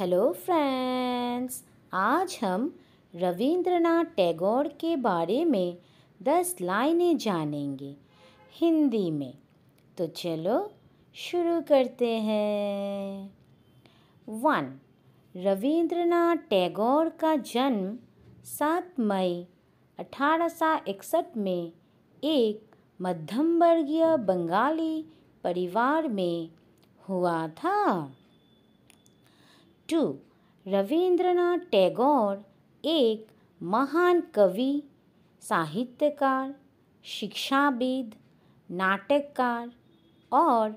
Hello friends आज हम रविंद्रनाथ टैगोर के बारे में दस लाइनें जानेंगे हिंदी में तो चलो शुरू करते हैं वन रविंद्रनाथ टैगोर का जन्म सात मई अठारह सौ इकसठ में एक मध्यम वर्गीय बंगाली परिवार में हुआ था टू रविंद्रनाथ टैगोर एक महान कवि साहित्यकार शिक्षाविद नाटककार और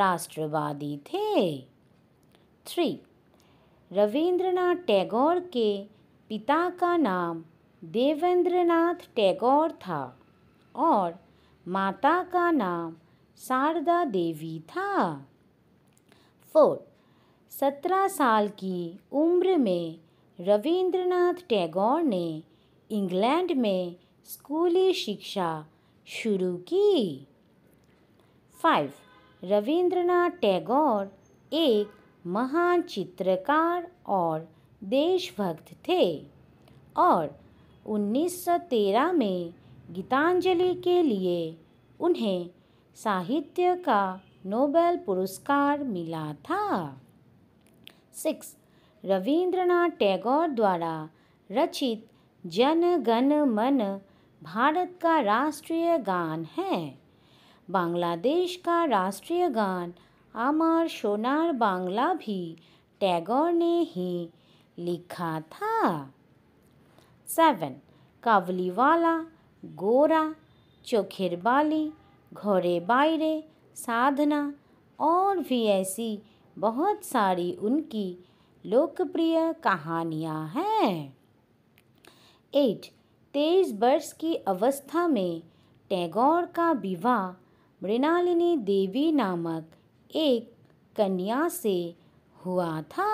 राष्ट्रवादी थे थ्री रविंद्रनाथ टैगोर के पिता का नाम देवेंद्रनाथ टैगोर था और माता का नाम शारदा देवी था फोर्थ सत्रह साल की उम्र में रविंद्रनाथ टैगोर ने इंग्लैंड में स्कूली शिक्षा शुरू की फाइव रविंद्रनाथ टैगोर एक महान चित्रकार और देशभक्त थे और 1913 में गीतांजलि के लिए उन्हें साहित्य का नोबेल पुरस्कार मिला था सिक्स रविंद्रनाथ टैगोर द्वारा रचित जन गण मन भारत का राष्ट्रीय गान है बांग्लादेश का राष्ट्रीय गान आमार सोनार बांग्ला भी टैगोर ने ही लिखा था सेवन कावलीवाला गोरा बाली घोरे बायरे साधना और भी ऐसी बहुत सारी उनकी लोकप्रिय कहानियाँ हैं एट तेईस वर्ष की अवस्था में टैगोर का विवाह मृणालिनी देवी नामक एक कन्या से हुआ था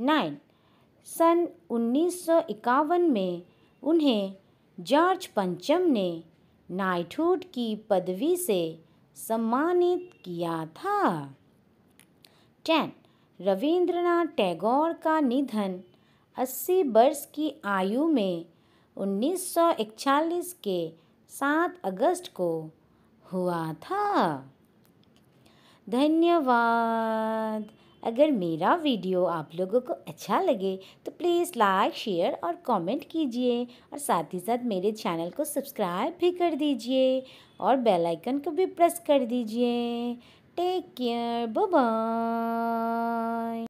नाइन सन उन्नीस सौ इक्यावन में उन्हें जॉर्ज पंचम ने नाइटहुड की पदवी से सम्मानित किया था टेन रविंद्रनाथ टैगोर का निधन अस्सी वर्ष की आयु में इकचालीस के सात अगस्त को हुआ था धन्यवाद अगर मेरा वीडियो आप लोगों को अच्छा लगे तो प्लीज़ लाइक शेयर और कमेंट कीजिए और साथ ही साथ मेरे चैनल को सब्सक्राइब भी कर दीजिए और बेल आइकन को भी प्रेस कर दीजिए Take care. Bye bye.